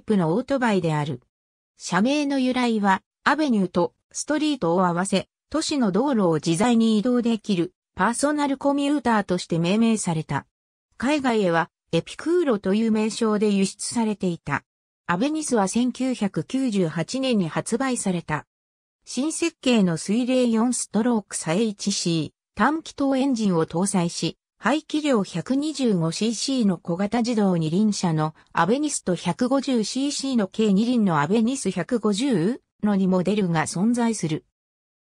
プのオートバイである。社名の由来は、アベニューとストリートを合わせ、都市の道路を自在に移動できるパーソナルコミューターとして命名された。海外へはエピクーロという名称で輸出されていた。アベニスは1998年に発売された。新設計の水冷4ストローク差 HC 短気筒エンジンを搭載し、排気量 125cc の小型自動二輪車のアベニスと 150cc の計二輪のアベニス150の2モデルが存在する。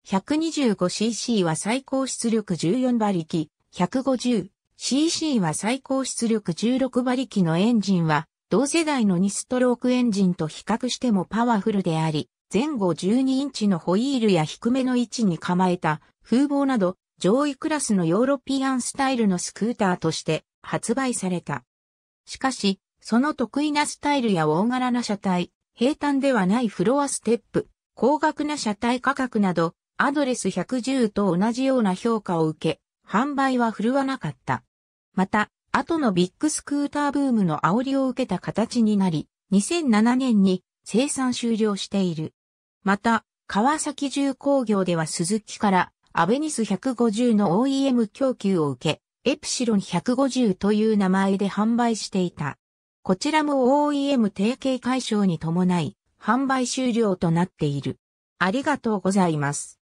125cc は最高出力14馬力、150cc は最高出力16馬力のエンジンは、同世代の2ストロークエンジンと比較してもパワフルであり、前後12インチのホイールや低めの位置に構えた風防など上位クラスのヨーロピアンスタイルのスクーターとして発売された。しかし、その得意なスタイルや大柄な車体、平坦ではないフロアステップ、高額な車体価格など、アドレス110と同じような評価を受け、販売は振るわなかった。また、後のビッグスクーターブームの煽りを受けた形になり、2007年に生産終了している。また、川崎重工業では鈴木からアベニス150の OEM 供給を受け、エプシロン150という名前で販売していた。こちらも OEM 提携解消に伴い、販売終了となっている。ありがとうございます。